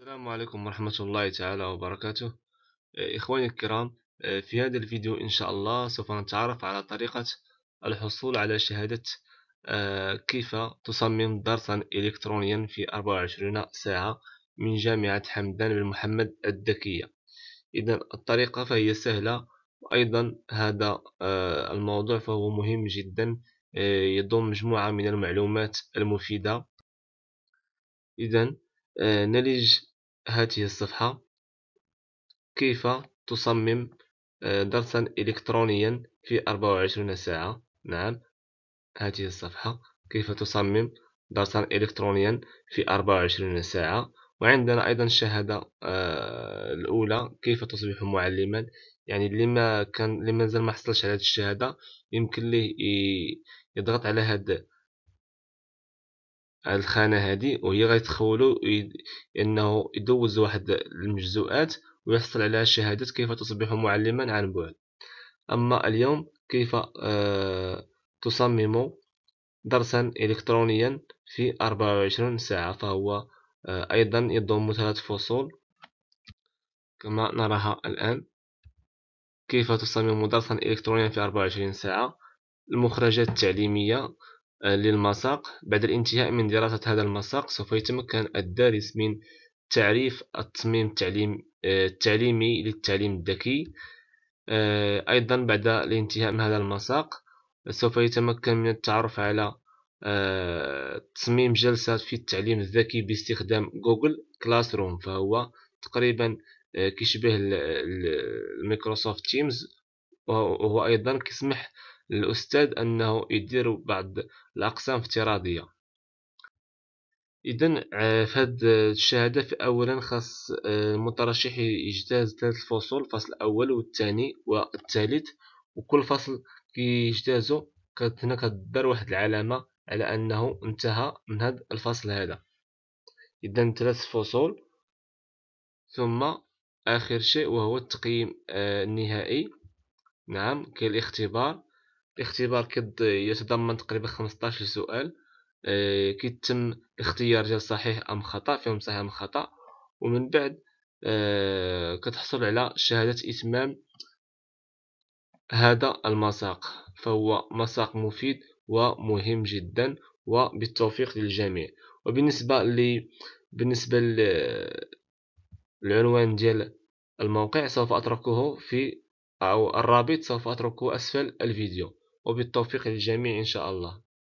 السلام عليكم ورحمة الله تعالى وبركاته إيه، إخواني الكرام إيه، في هذا الفيديو إن شاء الله سوف نتعرف على طريقة الحصول على شهادة آه، كيف تصمم درسا إلكترونيا في 24 ساعة من جامعة حمدان بن محمد الذكية إذا الطريقة فهي سهلة وأيضا هذا آه، الموضوع فهو مهم جدا آه، يضم مجموعة من المعلومات المفيدة إذا نلج هذه الصفحة كيف تصمم آه، درسا إلكترونيا في 24 ساعة نعم هذه الصفحة كيف تصمم درسا إلكترونيا في 24 ساعة وعندنا أيضا الشهادة آه، الأولى كيف تصبح معلما يعني اللي ما كان اللي زال ما حصلش على هذه الشهادة يمكن ليه يضغط على هذا هاد الخانه هادي وهي غيتخولوا انه يدوز واحد المجزوءات ويحصل على شهاده كيف تصبح معلما عن بعد اما اليوم كيف آه، تصمم درسا الكترونيا في 24 ساعه فهو آه، ايضا يضم ثلاث فصول كما نراها الان كيف تصمم درسا الكترونيا في 24 ساعه المخرجات التعليميه آه، للمساق بعد الانتهاء من دراسة هذا المساق سوف يتمكن الدارس من تعريف التصميم التعليم آه، التعليمي للتعليم الذكي آه، أيضا بعد الانتهاء من هذا المساق سوف يتمكن من التعرف على تصميم جلسات في التعليم الذكي باستخدام جوجل كلاس روم فهو تقريبا كيشبه الميكروسوفت تيمز وهو أيضا كيسمح للأستاذ أنه يدير بعض الأقسام افتراضية إذا آه، في هاد الشهادة في أولا خاص آه، المترشح يجتاز ثلاث فصول الفصل الأول والثاني والثالث وكل فصل كيجتازو هنا كدار واحد العلامة على أنه انتهى من هاد الفصل هذا إذا ثلاث فصول ثم آخر شيء وهو التقييم آه، النهائي نعم كاين الاختبار الاختبار كد يتضمن تقريبا 15 سؤال اه كيتم اختيار ديال صحيح ام خطا فيهم صحيح ام خطا ومن بعد اه كتحصل على شهاده اتمام هذا المساق فهو مساق مفيد ومهم جدا وبالتوفيق للجميع وبالنسبه ل بالنسبه للعنوان ديال الموقع سوف اتركه في أو الرابط سوف أتركه أسفل الفيديو وبالتوفيق للجميع إن شاء الله